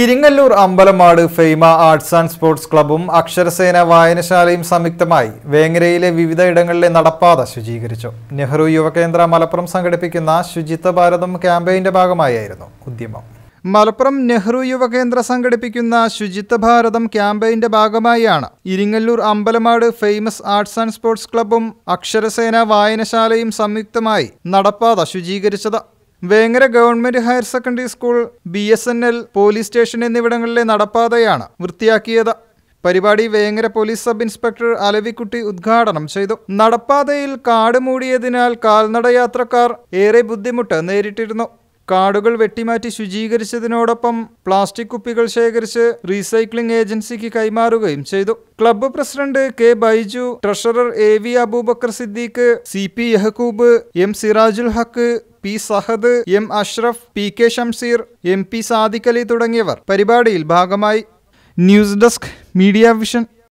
ഇരിങ്ങല്ലൂർ Ambalamad Fame arts and sports ക്ലബും അക്ഷരസേന വായനശാലയും സംയുക്തമായി വേങ്ങരയിലെ വിവിധ ഇടങ്ങളിലെ നടപ്പാത ശുചീകരിച്ചു നെഹ്റു യുവകേന്ദ്ര മലപ്പുറം സംഘടിപ്പിക്കുന്ന ശുചിത്വ ഭാരതം ക്യാമ്പയിന്റെ ഭാഗമായിരുന്നു ഉദ്യമം മലപ്പുറം നെഹ്റു യുവകേന്ദ്ര സംഘടിപ്പിക്കുന്ന ശുചിത്വ ഭാരതം ക്യാമ്പയിന്റെ ഭാഗമായാണ് Iringallur Ambalamad famous arts and sports ക്ലബും അക്ഷരസേന വായനശാലയും സംയുക്തമായി നടപ്പാത ശുചീകരിച്ചത് Vengara government higher secondary school B S N L police station എന്നിവിടങ്ങളിലെ നടപ്പാതയാണ് വൃത്തിയാക്കിയത് പരിപാടി Vengara police sub inspector Alavikutty ഉദ്ഘാടനം ചെയ്തു നടപ്പാതയിൽ കാട് മൂടിയതിനാൽ കാൽനടയാത്രക്കാർ ഏറെ ബുദ്ധിമുട്ട് നേരിട്ടിരുന്നു കാടുകൾ വെട്ടിമാറ്റി ശുചീകരിച്ചതിനോടൊപ്പം പ്ലാസ്റ്റിക് കുപ്പികൾ ശേഖരിച്ച് റീസൈക്ലിംഗ് ഏജൻസിക്ക് കൈമാറുകയും ചെയ്തു club president K Baiju treasurer A V Aboobacker Siddique C P Yahakoob M Sirajul Haq P Sahad M Ashraf P K Shamseer M P Sadikali തുടങ്ങിയവർ പരിപാടിയിൽ ഭാഗമായി ന്യൂസ് ഡെസ്ക് മീഡിയ വിഷൻ